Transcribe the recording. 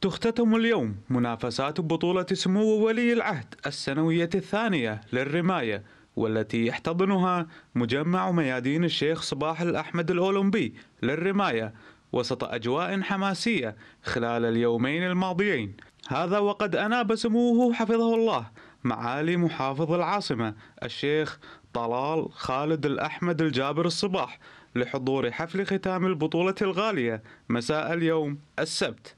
تختتم اليوم منافسات بطولة سمو ولي العهد السنوية الثانية للرماية والتي يحتضنها مجمع ميادين الشيخ صباح الأحمد الأولمبي للرماية وسط أجواء حماسية خلال اليومين الماضيين هذا وقد أناب سموه حفظه الله معالي محافظ العاصمة الشيخ طلال خالد الأحمد الجابر الصباح لحضور حفل ختام البطولة الغالية مساء اليوم السبت